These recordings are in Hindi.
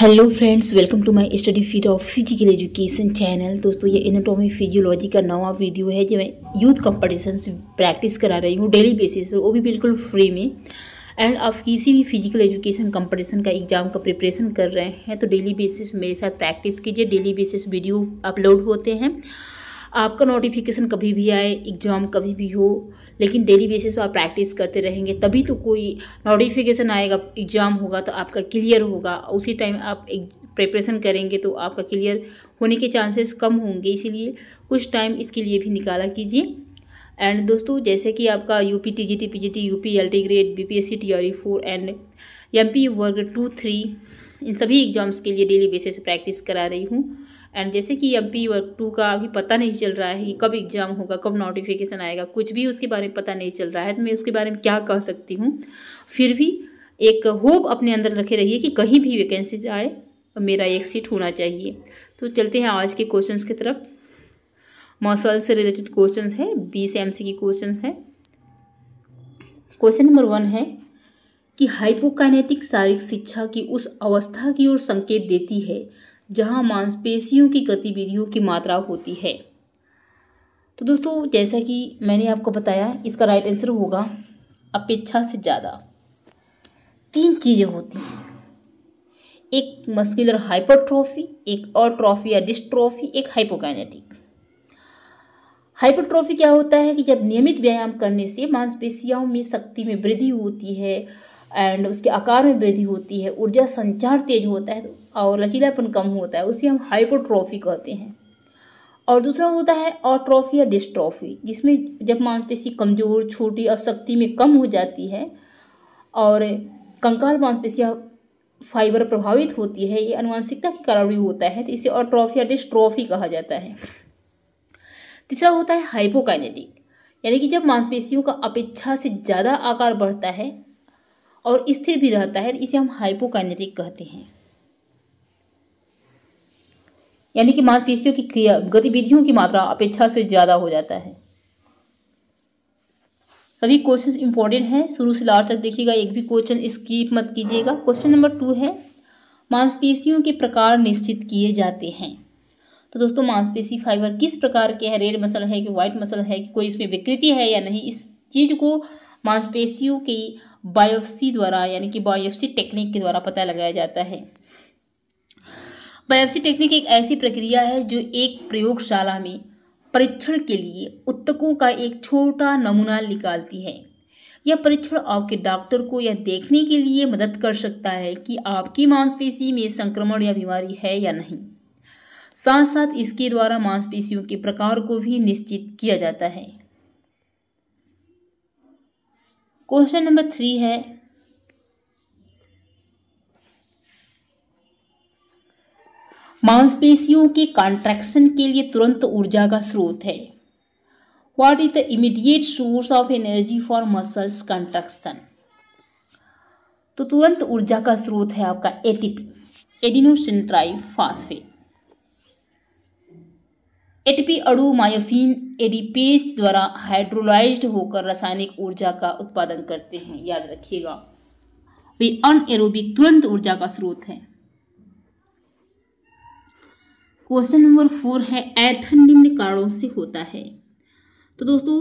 hello friends welcome to my study feed of physical education channel दोस्तों ये एनाटॉमी फिजियोलॉजी का नवा वीडियो है जो मैं यूथ कंपटीशन प्रैक्टिस करा रही हूँ डेली बेसिस पर वो भी बिल्कुल फ्री में एंड आप किसी भी फिजिकल एजुकेशन कंपटीशन का एग्ज़ाम का प्रिपरेशन कर रहे हैं तो डेली बेसिस मेरे साथ प्रैक्टिस कीजिए डेली बेसिस वीडियो अपलोड होते हैं आपका नोटिफिकेशन कभी भी आए एग्ज़ाम कभी भी हो लेकिन डेली बेसिस पर आप प्रैक्टिस करते रहेंगे तभी तो कोई नोटिफिकेशन आएगा एग्ज़ाम होगा तो आपका क्लियर होगा उसी टाइम आप प्रिपरेशन करेंगे तो आपका क्लियर होने के चांसेस कम होंगे इसीलिए कुछ टाइम इसके लिए भी निकाला कीजिए एंड दोस्तों जैसे कि आपका U P T G T P G T U P L T grade B P S C T R E four and M P वर्ग टू थ्री इन सभी एग्ज़ाम्स के लिए डेली बेसिस प्रैक्टिस करा रही हूँ एंड जैसे कि अब भी वर्क टू का अभी पता नहीं चल रहा है कि कब एग्ज़ाम होगा कब नोटिफिकेशन आएगा कुछ भी उसके बारे में पता नहीं चल रहा है तो मैं उसके बारे में क्या कह सकती हूँ फिर भी एक होप अपने अंदर रखे रहिए कि कहीं भी वैकेंसीज आए तो मेरा एक सीट होना चाहिए तो चलते हैं आज के क्वेश्चंस की तरफ मसल से रिलेटेड क्वेश्चंस है बीस एम सी की क्वेश्चन है क्वेश्चन नंबर वन है कि हाइपोकाइनेटिक शारीरिक शिक्षा की उस अवस्था की ओर संकेत देती है जहाँ मांसपेशियों की गतिविधियों की मात्रा होती है तो दोस्तों जैसा कि मैंने आपको बताया इसका राइट आंसर होगा अपेक्षा से ज़्यादा तीन चीज़ें होती हैं एक मस्कुलर हाइपरट्रॉफी एक और ट्रॉफी या डिस्ट्रॉफी एक हाइपोकाइनेटिक हाइपरट्रॉफी क्या होता है कि जब नियमित व्यायाम करने से मांसपेशियों में शक्ति में वृद्धि होती है एंड उसके आकार में वृद्धि होती है ऊर्जा संचार तेज होता है और लचीलापन कम होता है उसे हम हाइपोट्रॉफी कहते हैं और दूसरा होता है ऑट्रॉफी या डिस्ट्रॉफी जिसमें जब मांसपेशी कमज़ोर छोटी और शक्ति में कम हो जाती है और कंकाल मांसपेशियाँ फाइबर प्रभावित होती है ये अनुवांशिकता के कारण भी होता है तो इसे ऑट्रॉफी या डिस्ट्रॉफी कहा जाता है तीसरा होता है हाइपोकाइनेटिक यानी कि जब मांसपेशियों का अपेक्षा से ज़्यादा आकार बढ़ता है और स्थिर भी रहता है इसे हम हाइपोकाइनेटिक कहते हैं यानी कि मांसपेशियों की क्रिया गतिविधियों की मात्रा अपेक्षा से ज़्यादा हो जाता है सभी क्वेश्चंस इंपॉर्टेंट हैं शुरू से लास्ट तक देखिएगा एक भी क्वेश्चन स्कीप मत कीजिएगा क्वेश्चन नंबर टू है मांसपेशियों के प्रकार निश्चित किए जाते हैं तो दोस्तों मांसपेशी फाइबर किस प्रकार के है रेड मसल है कि व्हाइट मसल है कि कोई इसमें विकृति है या नहीं इस चीज़ को मांसपेशियों की बायोप्सी द्वारा यानी कि बायोप्सी टेक्निक के द्वारा पता लगाया जाता है बायोप्सी टेक्निक एक ऐसी प्रक्रिया है जो एक प्रयोगशाला में परीक्षण के लिए उत्तकों का एक छोटा नमूना निकालती है यह परीक्षण आपके डॉक्टर को यह देखने के लिए मदद कर सकता है कि आपकी मांसपेशी में संक्रमण या बीमारी है या नहीं साथ साथ इसके द्वारा मांसपेशियों के प्रकार को भी निश्चित किया जाता है क्वेश्चन नंबर थ्री है मांसपेशियों के कॉन्ट्रैक्शन के लिए तुरंत ऊर्जा का स्रोत है what is the immediate source of energy for muscles contraction तो तुरंत ऊर्जा का स्रोत है आपका एटीपी एडिनोसिन फास्फेट एटीपी अणु मायोसिन एडीपेज द्वारा हाइड्रोलाइज्ड होकर रासायनिक ऊर्जा का उत्पादन करते हैं याद रखिएगा वे अन एरोबिक तुरंत ऊर्जा का स्रोत है क्वेश्चन नंबर फोर है एथन निम्न कारणों से होता है तो दोस्तों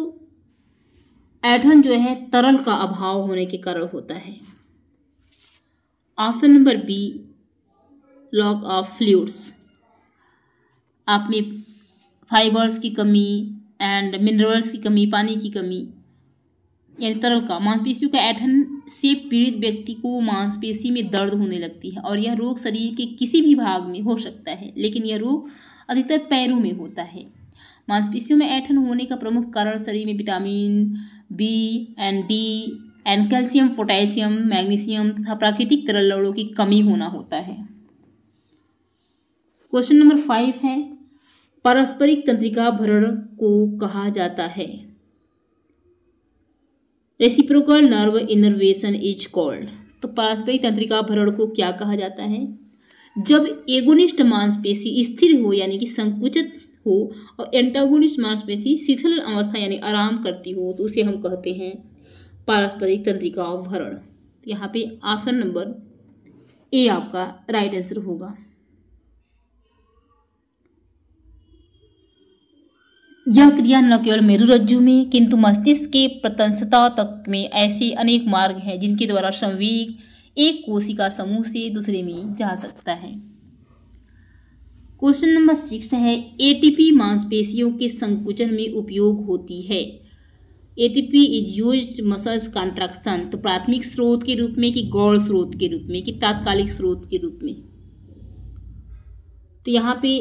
एथन जो है तरल का अभाव होने के कारण होता है option number B lack of fluids आप में फाइबर्स की कमी एंड मिनरल्स की कमी पानी की कमी यानी तरल का मांसपेशियों का ऐठन से पीड़ित व्यक्ति को मांसपेशी में दर्द होने लगती है और यह रोग शरीर के किसी भी भाग में हो सकता है लेकिन यह रोग अधिकतर पैरों में होता है मांसपेशियों में ऐठन होने का प्रमुख कारण शरीर में vitamin B and D and calcium potassium magnesium तथा प्राकृतिक तरल लड़ों की कमी होना होता है क्वेश्चन नंबर फाइव है पारस्परिक तंत्रिका भरण को कहा जाता है reciprocal nerve innervation is called तो पारस्परिक तंत्रिका भरण को क्या कहा जाता है जब एगोनिस्ट मांसपेशी स्थिर हो यानी कि संकुचित हो और एंटागोनिस्ट मांसपेशी शिथिल अवस्था यानी आराम करती हो तो उसे हम कहते हैं पारस्परिक तंत्रिका भरण तो यहाँ पे ऑप्शन नंबर ए आपका राइट आंसर होगा यह क्रिया न केवल मेरुरज्जु में किंतु मस्तिष्क के प्रतंसता तक में ऐसे अनेक मार्ग हैं जिनके द्वारा संवेग एक कोशिका समूह से दूसरे में जा सकता है क्वेश्चन नंबर सिक्स है एटीपी मांसपेशियों के संकुचन में उपयोग होती है ATP is use muscles contraction तो प्राथमिक स्रोत के रूप में कि गौर स्रोत के रूप में कि तात्कालिक स्रोत के रूप में तो यहाँ पे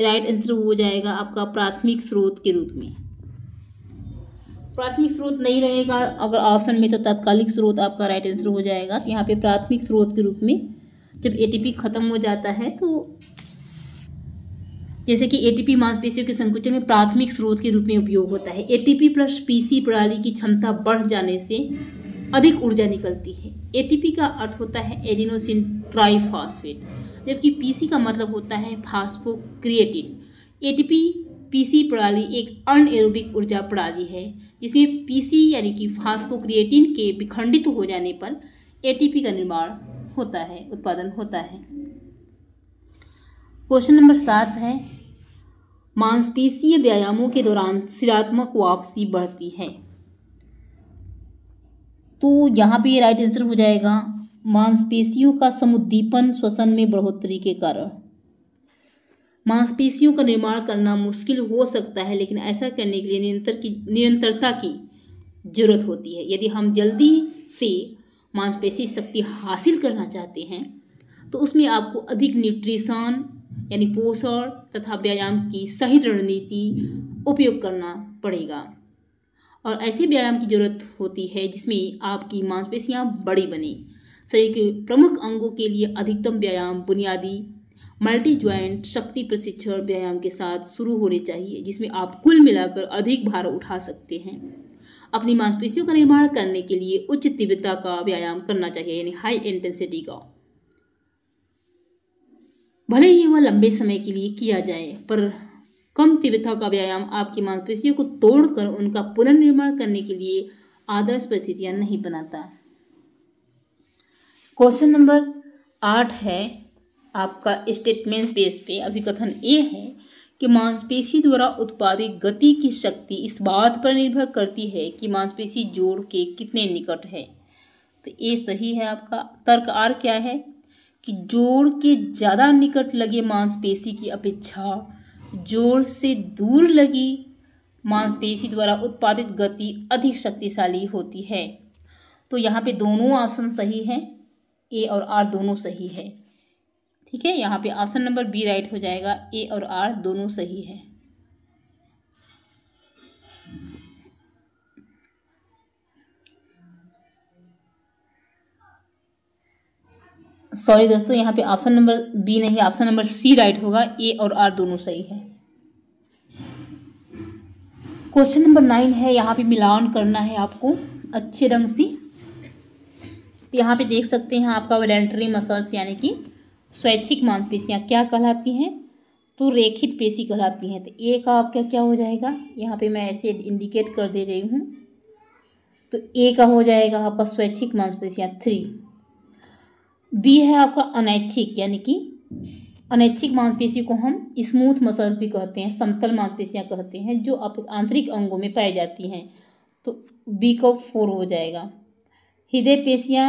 राइट आंसर हो जाएगा आपका प्राथमिक स्रोत के रूप में प्राथमिक स्रोत नहीं रहेगा अगर ऑप्शन में तो तात्कालिक स्रोत आपका राइट आंसर हो जाएगा तो यहाँ पे प्राथमिक स्रोत के रूप में जब एटीपी खत्म हो जाता है तो जैसे कि एटीपी मांसपेशियों के संकुचन में प्राथमिक स्रोत के रूप में उपयोग होता है एटीपी प्लस पीसी प्रणाली की क्षमता बढ़ जाने से अधिक ऊर्जा निकलती है एटीपी का अर्थ होता है एडिनोसिन ट्राइफॉस्फेट जबकि पीसी का मतलब होता है फास्फोक्रिएटिन एटीपी पीसी प्रणाली एक एरोबिक ऊर्जा प्रणाली है जिसमें पीसी यानी कि फास्फोक्रिएटिन के विखंडित हो जाने पर एटीपी का निर्माण होता है उत्पादन होता है क्वेश्चन नंबर सात है मांसपेशीय व्यायामों के दौरान सिरात्मक वापसी बढ़ती है तो यहाँ पे राइट आंसर हो जाएगा मांसपेशियों का समुद्दीपन श्वसन में बढ़ोतरी के कारण मांसपेशियों का निर्माण करना मुश्किल हो सकता है लेकिन ऐसा करने के लिए निरंतर की निरंतरता की जरूरत होती है यदि हम जल्दी से मांसपेशी शक्ति हासिल करना चाहते हैं तो उसमें आपको अधिक न्यूट्रिशन यानी पोषण तथा व्यायाम की सही रणनीति उपयोग करना पड़ेगा और ऐसे व्यायाम की जरूरत होती है जिसमें आपकी मांसपेशियाँ बड़ी बने शरीर के प्रमुख अंगों के लिए अधिकतम व्यायाम बुनियादी मल्टी ज्वाइंट शक्ति प्रशिक्षण व्यायाम के साथ शुरू होने चाहिए जिसमें आप कुल मिलाकर अधिक भार उठा सकते हैं अपनी मांसपेशियों का निर्माण करने के लिए उच्च तीव्रता का व्यायाम करना चाहिए यानी हाई इंटेंसिटी का भले ही वह लंबे समय के लिए किया जाए पर कम तीव्रता का व्यायाम आपकी मांसपेशियों को तोड़कर उनका पुनर्निर्माण करने के लिए आदर्श परिस्थितियां नहीं बनाता क्वेश्चन नंबर आठ है आपका स्टेटमेंट बेस पे अभिकथन ये है कि मांसपेशी द्वारा उत्पादित गति की शक्ति इस बात पर निर्भर करती है कि मांसपेशी जोड़ के कितने निकट है तो ये सही है आपका तर्क आर क्या है कि जोड़ के ज़्यादा निकट लगे मांसपेशी की अपेक्षा जोड़ से दूर लगी मांसपेशी द्वारा उत्पादित गति अधिक शक्तिशाली होती है तो यहाँ पे दोनों आसन सही हैं ए और आर दोनों सही है ठीक है यहाँ पे ऑप्शन नंबर बी राइट हो जाएगा ए और आर दोनों सही है सॉरी दोस्तों यहाँ पे ऑप्शन नंबर बी नहीं ऑप्शन नंबर सी राइट होगा ए और आर दोनों सही है क्वेश्चन नंबर नाइन है यहाँ पे मिलान करना है आपको अच्छे रंग से तो यहाँ पे देख सकते हैं आपका वॉलेंट्री मसल्स यानी कि स्वैच्छिक मांसपेशियाँ क्या कहलाती हैं तो रेखित पेशी कहलाती हैं तो ए का आपका क्या हो जाएगा यहाँ पे मैं ऐसे इंडिकेट कर दे रही हूँ तो ए का हो जाएगा आपका स्वैच्छिक मांसपेशियाँ थ्री बी है आपका अनैच्छिक यानी कि अनैच्छिक मांसपेशी को हम स्मूथ मसल्स भी कहते हैं समतल मांसपेशियाँ कहते हैं जो आप आंतरिक अंगों में पाई जाती हैं तो बी का फोर हो जाएगा हृदय पेशियाँ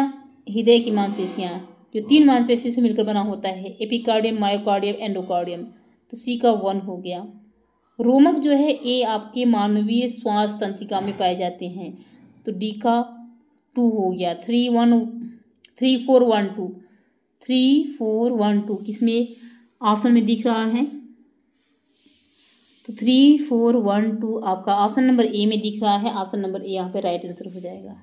हृदय की मांसपेशियाँ जो तीन मांसपेशियों से मिलकर बना होता है एपिकार्डियम मायोकार्डियम एंडोकार्डियम तो सी का वन हो गया रोमक जो है ए आपके मानवीय श्वास तंत्रिका में पाए जाते हैं तो डी का टू हो गया three one three four one two three four one two किसमें ऑप्शन में दिख रहा है तो थ्री फोर वन टू आपका ऑप्शन नंबर ए में दिख रहा है ऑप्शन नंबर ए यहाँ पे राइट आंसर हो जाएगा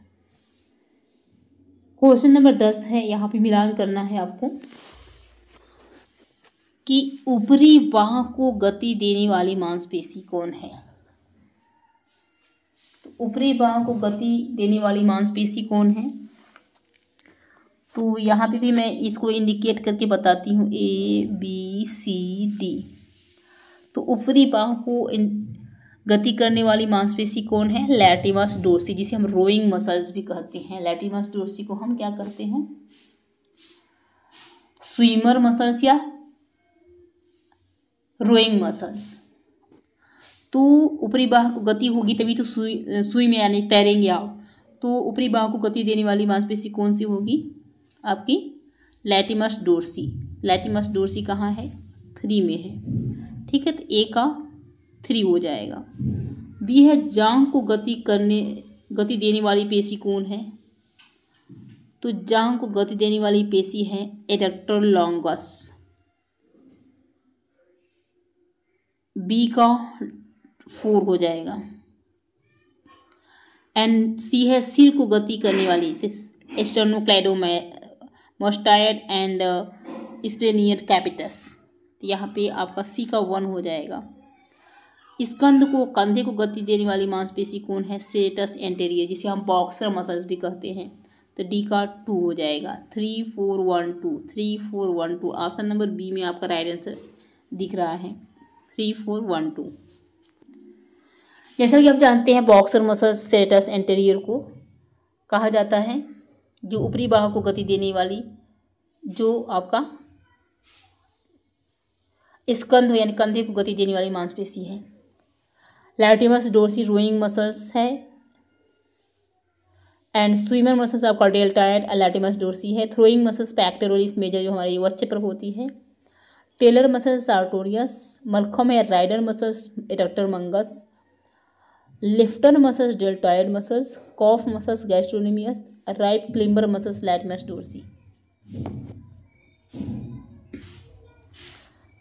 क्वेश्चन नंबर दस है यहाँ पे मिलान करना है आपको कि ऊपरी बाह को गति देने वाली मांसपेशी कौन है तो ऊपरी बाह को गति देने वाली मांसपेशी कौन है तो यहाँ पे भी मैं इसको इंडिकेट करके बताती हूँ ए बी सी डी तो ऊपरी बाह को गति करने वाली मांसपेशी कौन है लैटिमस डोर्सी जिसे हम रोइंग मसल्स भी कहते हैं लैटिमस डोर्सी को हम क्या कहते हैं स्विमर मसल्स या रोइंग मसल्स तो ऊपरी बाह को गति होगी तभी तो सुई सुई में यानी तैरेंगे आप तो ऊपरी बाह को गति देने वाली मांसपेशी कौन सी होगी आपकी लैटिमस डोर्सी लैटिमस डोर्सी कहाँ है थ्री में है ठीक है तो ए का थ्री हो जाएगा बी है जांग को गति करने गति देने वाली पेशी कौन है तो जांग को गति देने वाली पेशी है एडक्टर लॉन्गस बी का फोर हो जाएगा एंड सी है सिर को गति करने वाली मोस्टाइड एंड स्प्लेनियर कैपिटस यहाँ पे आपका सी का वन हो जाएगा स्कंद को कंधे को गति देने वाली मांसपेशी कौन है सेरेटस एंटेरियर जिसे हम बॉक्सर मसल्स भी कहते हैं तो डी का टू हो जाएगा three four one two three four one two option number B में आपका राइट आंसर दिख रहा है थ्री फोर वन टू जैसा कि आप जानते हैं बॉक्सर मसल्स सेरेटस एंटेरियर को कहा जाता है जो ऊपरी बाह को गति देने वाली जो आपका स्कंध यानी कंधे को गति देने वाली मांसपेशी है लैटिमस डोरसी रोइंग मसल्स है एंड स्विमर मसल्स आपका डेल्टाइड लैटिमस है थ्रोइंग मसल्स पैक्टेरोलिस मेजर जो हमारे युवच्य पर होती है टेलर मसल्स आर्टोरियस मलखम है rider muscles adductor magnus lifter muscles deltoid muscles calf muscles gastrocnemius right climber muscles latissimus dorsi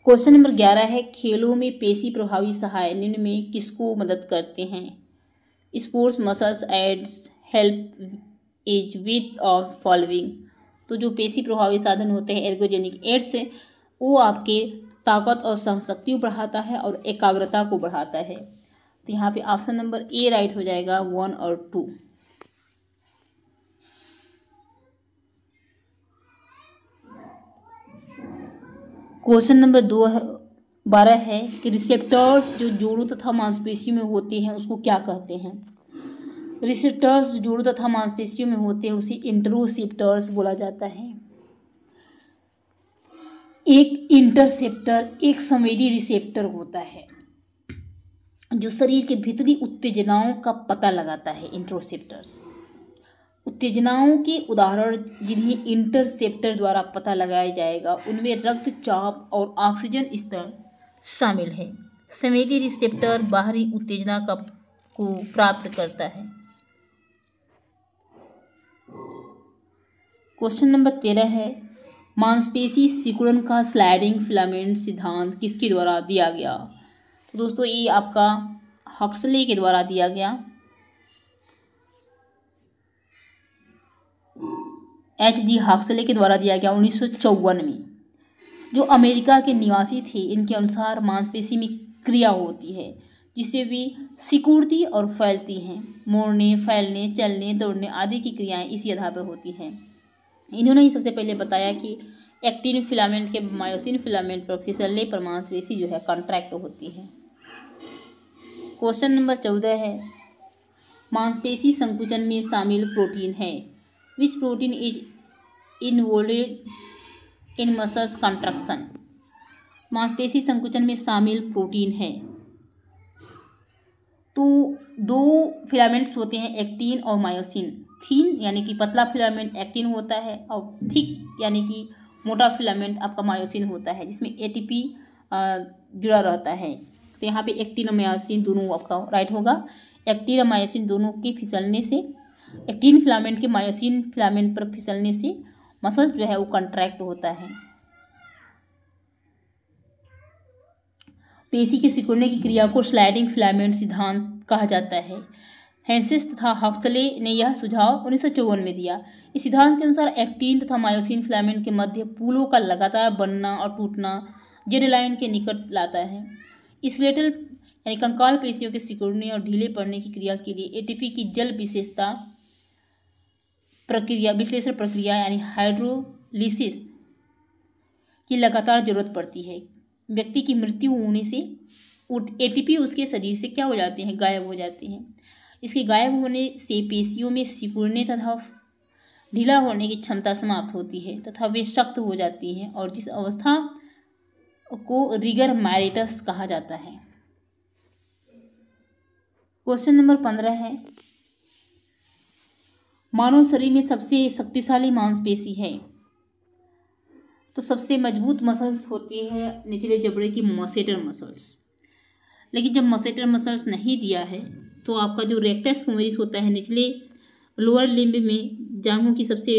question number ग्यारह है खेलों में पेशी प्रभावी सहाय निम्न में किसको मदद करते हैं sports muscles aids help is with of following तो जो पेशी प्रभावी साधन होते हैं एर्गोजेनिक एड्स वो आपके ताकत और सहशक्ति को बढ़ाता है और एकाग्रता को बढ़ाता है तो यहाँ पे ऑप्शन नंबर ए राइट हो जाएगा वन और टू क्वेश्चन नंबर दो बारह है कि रिसेप्टर्स जो जोड़ों तथा मांसपेशियों में होते हैं उसको क्या कहते हैं रिसेप्टर्स जोड़ों तथा मांसपेशियों में होते हैं उसे इंटरोसेप्टर्स बोला जाता है एक इंटरसेप्टर एक संवेदी रिसेप्टर होता है जो शरीर के भीतरी उत्तेजनाओं का पता लगाता है इंट्रोसेप्टर्स उत्तेजनाओं के उदाहरण जिन्हें इंटरसेप्टर द्वारा पता लगाया जाएगा उनमें रक्तचाप और ऑक्सीजन स्तर शामिल है समेटी रिसेप्टर बाहरी उत्तेजना का को प्राप्त करता है क्वेश्चन नंबर तेरह है मांसपेशी सिकुड़न का स्लाइडिंग फिलामेंट सिद्धांत किसके द्वारा दिया गया तो दोस्तों ये आपका हक्सले के द्वारा दिया गया एच जी हाक्सले के द्वारा दिया गया उन्नीस में जो अमेरिका के निवासी थे इनके अनुसार मांसपेशी में क्रिया होती है जिससे वे सिकुड़ती और फैलती हैं मोड़ने फैलने चलने दौड़ने आदि की क्रियाएं इसी आधार पर होती हैं इन्होंने ही सबसे पहले बताया कि एक्टिन फिलामेंट के मायोसिन फिलामेंट पर फिसलने पर मांसपेशी जो है कॉन्ट्रैक्ट होती है क्वेश्चन नंबर चौदह है मांसपेशी संकुचन में शामिल प्रोटीन है which protein is involved in muscles contraction मांसपेशी संकुचन में शामिल प्रोटीन है तो दो फिलामेंट्स होते हैं एक्टीन और मायोसिन थीन यानी कि पतला फिलामेंट एक्टीन होता है और थिक यानी कि मोटा फिलामेंट आपका मायोसिन होता है जिसमें एटीपी जुड़ा रहता है तो यहाँ पे एक्टीन और मायोसिन दोनों आपका राइट होगा एक्टीन और मायोसिन दोनों के फिसलने से एक्टिन फिलामेंट के मायोसिन फिलामेंट पर फिसलने से मसल्स जो है वो कंट्रैक्ट होता है पेशी के सिकुड़ने की क्रिया को स्लाइडिंग फिलामेंट सिद्धांत कहा जाता है हैंसेस तथा हफ्सले ने यह सुझाव उन्नीस में दिया इस सिद्धांत के अनुसार एक्टिन तथा मायोसिन फिलामेंट के मध्य पुलों का लगातार बनना और टूटना जेड लाइन के निकट लाता है इसलेटल यानी कंकाल पेशियों के सिकुड़ने और ढीले पड़ने की क्रिया के लिए एटीपी की जल विशेषता प्रक्रिया विश्लेषण प्रक्रिया यानी हाइड्रोलिसिस की लगातार जरूरत पड़ती है व्यक्ति की मृत्यु होने से एटीपी उसके शरीर से क्या हो जाते हैं गायब हो जाते हैं इसके गायब होने से पेशियों में सिकुड़ने तथा ढीला होने की क्षमता समाप्त होती है तथा वे सख्त हो जाती हैं और जिस अवस्था को रिगर माइरेटस कहा जाता है क्वेश्चन नंबर पंद्रह है मानव शरीर में सबसे शक्तिशाली मांसपेशी है तो सबसे मजबूत मसल्स होती है निचले जबड़े की मसेटर मसल्स लेकिन जब मसेटर मसल्स नहीं दिया है तो आपका जो रेक्टस फूमरिस होता है निचले लोअर लिम्ब में जांघों की सबसे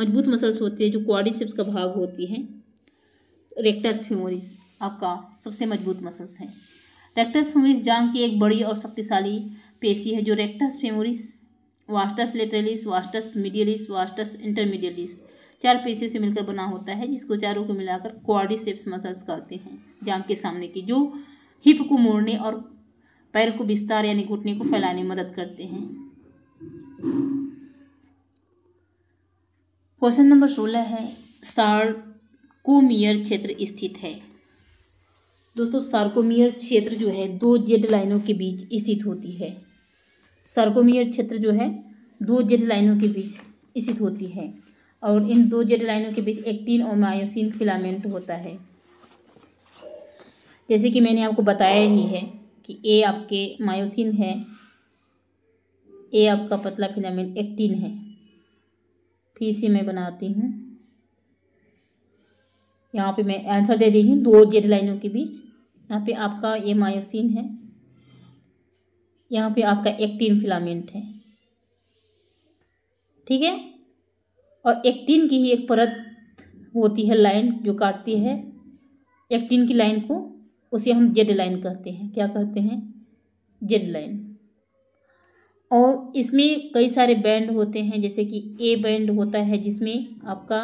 मजबूत मसल्स होती है जो क्वाड्रिसेप्स का भाग होती है रेक्टस फेमोरिस आपका सबसे मजबूत मसल्स है रेक्टस फेमोरिस जांघ की एक बड़ी और शक्तिशाली पेशी है जो rectus femoris vastus lateralis vastus medialis vastus intermedius चार पेशियों से मिलकर बना होता है जिसको चारों को मिलाकर क्वारिसेप्स मसल्स कहते हैं जांग के सामने की जो हिप को मोड़ने और पैर को विस्तार यानी घुटने को फैलाने में मदद करते हैं क्वेश्चन नंबर सोलह है सार्कोमियर क्षेत्र स्थित है दोस्तों सार्कोमियर क्षेत्र जो है दो जेड लाइनों के बीच स्थित होती है सर्कोमियर क्षेत्र जो है दो जेड लाइनों के बीच स्थित होती है और इन दो जेड लाइनों के बीच एक्टिन और मायोसिन फिलामेंट होता है जैसे कि मैंने आपको बताया ही है कि ए आपके मायोसिन है ए आपका पतला फिलामेंट एक्टिन है फिर से मैं बनाती हूँ यहाँ पे मैं आंसर दे दी हूँ दो जेड लाइनों के बीच यहाँ पे आपका ये मायोसिन है यहाँ पे आपका एक्टिन फिलामेंट है ठीक है और एक्टिन की ही एक परत होती है लाइन जो काटती है एक्टिन की लाइन को उसे हम जेड लाइन कहते हैं क्या कहते हैं जेड लाइन और इसमें कई सारे बैंड होते हैं जैसे कि ए बैंड होता है जिसमें आपका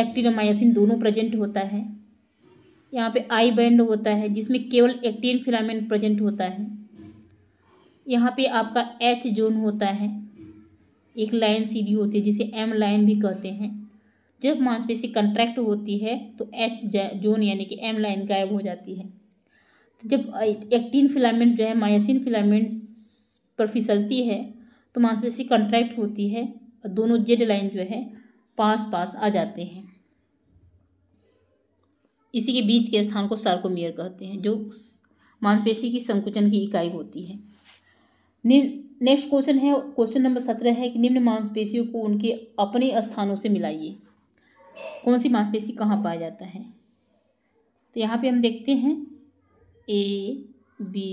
एक्टिन और मायोसिन दोनों प्रेजेंट होता है यहाँ पे आई बैंड होता है जिसमें केवल एक्टिन फिलामेंट प्रेजेंट होता है यहाँ पे आपका एच जोन होता है एक लाइन सीधी होती है जिसे एम लाइन भी कहते हैं जब मांसपेशी कंट्रैक्ट होती है तो एच जोन यानी कि एम लाइन गायब हो जाती है तो जब एक्टिन फिलामेंट जो है मायोसिन फिलामेंट पर फिसलती है तो मांसपेशी कंट्रैक्ट होती है और दोनों जेड लाइन जो है पास पास आ जाते हैं इसी के बीच के स्थान को सार्कोमियर कहते हैं जो मांसपेशी की संकुचन की इकाई होती है नेक्स्ट क्वेश्चन है क्वेश्चन नंबर सत्रह है कि निम्न मांसपेशियों को उनके अपने स्थानों से मिलाइए कौन सी मांसपेशी कहाँ पाया जाता है तो यहाँ पे हम देखते हैं ए बी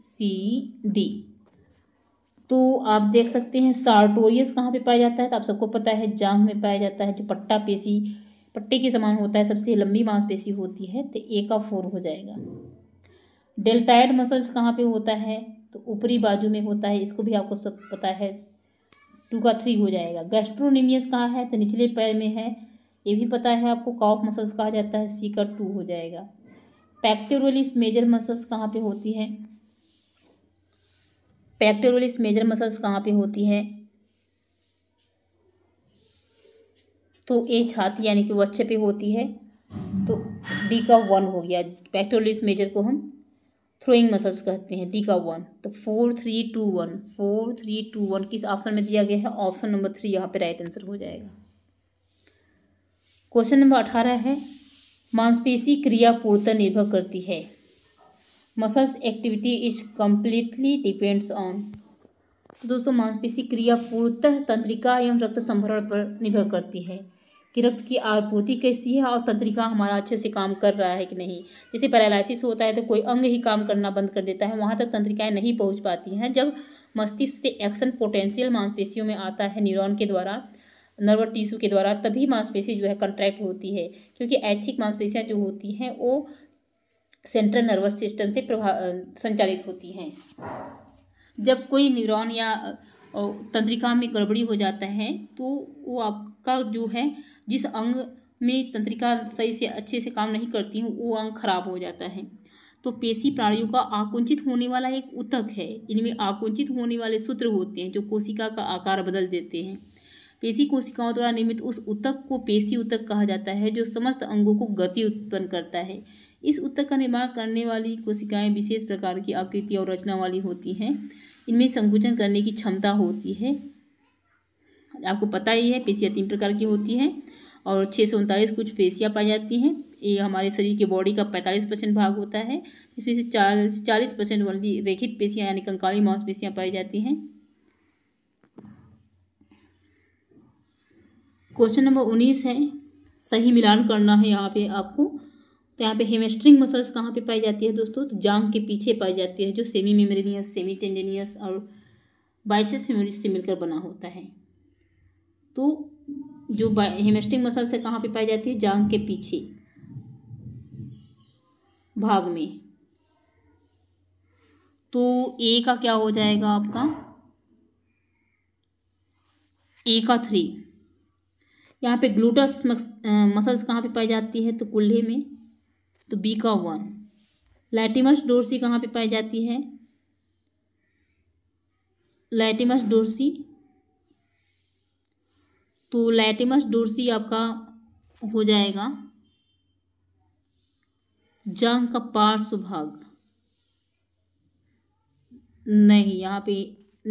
सी डी तो आप देख सकते हैं सार्टोरियस कहाँ पे पाया जाता है तो आप सबको पता है जांग में पाया जाता है जो पट्टा पेशी पट्टे के समान होता है सबसे लंबी मांसपेशी होती है तो ए का फोर हो जाएगा डेल्टाइड मसल्स कहाँ पे होता है तो ऊपरी बाजू में होता है इसको भी आपको सब पता है टू का थ्री हो जाएगा गैस्ट्रोनिमियस कहाँ है तो निचले पैर में है ये भी पता है आपको काफ मसल्स कहा जाता है सी का टू हो जाएगा पैक्टोरलिस मेजर मसल्स कहाँ पे होती हैं पैक्टोरलिस मेजर मसल्स कहाँ पे होती हैं तो ए छाती यानी कि वच्चे पे होती है तो डी का वन हो गया पैक्टोरलिस मेजर को हम थ्रोइंग मसल्स कहते हैं डी का वन तो four three two one four three two one किस ऑप्शन में दिया गया है ऑप्शन नंबर थ्री यहाँ पे राइट आंसर हो जाएगा क्वेश्चन नंबर अठारह है मांसपेशी क्रिया पूर्णतः निर्भर करती है muscles activity is completely depends on तो दोस्तों मांसपेशी क्रिया पूर्णतः तंत्रिका एवं रक्त संभरण पर निर्भर करती है कि रक्त की आपूर्ति कैसी है और तंत्रिका हमारा अच्छे से काम कर रहा है कि नहीं जैसे पैरालिसिस होता है तो कोई अंग ही काम करना बंद कर देता है वहाँ तक तंत्रिकाएँ नहीं पहुँच पाती हैं जब मस्तिष्क से एक्शन पोटेंशियल मांसपेशियों में आता है न्यूरॉन के द्वारा नर्व टिश्यू के द्वारा तभी मांसपेशी जो है कंट्रैक्ट होती है क्योंकि ऐच्छिक मांसपेशियाँ जो होती हैं वो सेंट्रल नर्वस सिस्टम से प्रभा संचालित होती हैं जब कोई न्यूरॉन या तंत्रिका में गड़बड़ी हो जाता है तो वो आपका जो है जिस अंग में तंत्रिका सही से अच्छे से काम नहीं करती हूँ वो अंग खराब हो जाता है तो पेशी प्राणियों का आकुंचित होने वाला एक उतक है इनमें आकुंचित होने वाले सूत्र होते हैं जो कोशिका का आकार बदल देते हैं पेशी कोशिकाओं द्वारा निर्मित उस उतक को पेशी उतक कहा जाता है जो समस्त अंगों को गति उत्पन्न करता है इस उतक का निर्माण करने वाली कोशिकाएं विशेष प्रकार की आकृति और रचना वाली होती हैं इनमें संकुचन करने की क्षमता होती है आपको पता ही है पेशियाँ तीन प्रकार की होती हैं और छः सौ उनतालीस कुछ पेशियाँ पाई जाती हैं ये हमारे शरीर के बॉडी का पैंतालीस परसेंट भाग होता है इसमें से चालीस चालीस परसेंट वाली रेखित पेशियाँ यानी कंकाली मांसपेशियाँ पाई जाती हैं क्वेश्चन नंबर उन्नीस है सही मिलान करना है यहाँ पे आपको तो यहाँ पे हेमेस्ट्रिंग मसल्स कहाँ पे पाई जाती है दोस्तों तो जांग के पीछे पाई जाती है जो सेमी मेमोरिनियस सेमी टेंडेनियस और बाइसेस मेमोरिस से मिलकर बना होता है तो जो हेमेस्टिक मसल से कहाँ पे पाई जाती है जांग के पीछे भाग में तो ए का क्या हो जाएगा आपका ए का थ्री यहाँ पे ग्लूटस मसल्स कहाँ पे पाई जाती है तो कुल्हे में तो बी का वन लैटिमस डोरसी कहाँ पे पाई जाती है लैटिमस डोरसी तो लैटिमस डोर्सी आपका हो जाएगा जंग का पार्श्व भाग नहीं यहाँ पे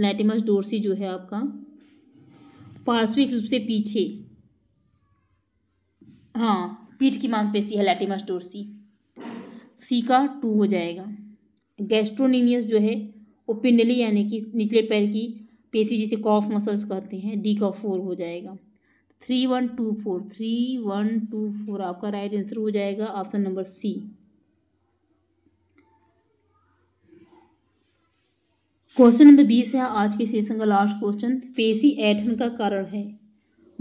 लैटिमस डोर्सी जो है आपका पार्श्विक रूप से पीछे हाँ पीठ की मांसपेशी है लैटिमस डोर्सी सी का टू हो जाएगा गैस्ट्रोनिमियस जो है वो पिंडली यानी कि निचले पैर की पेशी जिसे कॉफ मसल्स कहते हैं डी का फोर हो जाएगा three one two four three one two four आपका राइट आंसर हो जाएगा option number C question number बीस है आज के सेशन का लास्ट क्वेश्चन पेशी ऐठन का कारण है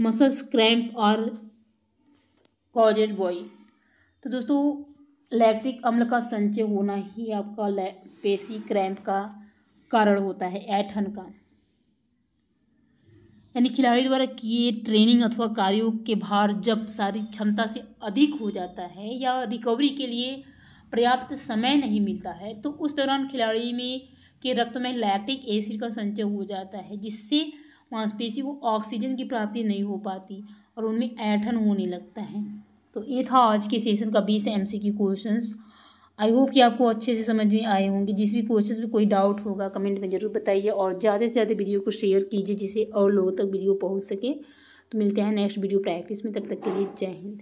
मसल्स क्रैम्प और कॉजेड बॉय तो दोस्तों लैक्टिक अम्ल का संचय होना ही आपका पेशी क्रैम्प का कारण होता है ऐठन का यानी खिलाड़ी द्वारा किए ट्रेनिंग अथवा कार्यों के भार जब सारी क्षमता से अधिक हो जाता है या रिकवरी के लिए पर्याप्त समय नहीं मिलता है तो उस दौरान खिलाड़ी में के रक्त में लैक्टिक एसिड का संचय हो जाता है जिससे मांसपेशी को ऑक्सीजन की प्राप्ति नहीं हो पाती और उनमें ऐठन होने लगता है तो ये था आज के सेशन का बीस M C questions I hope कि आपको अच्छे से समझ में आए होंगे जिस भी क्वेश्चन में कोई डाउट होगा कमेंट में ज़रूर बताइए और ज़्यादा से ज़्यादा वीडियो को शेयर कीजिए जिससे और लोगों तक वीडियो पहुँच सके तो मिलते हैं नेक्स्ट वीडियो प्रैक्टिस में तब तक के लिए जय हिंद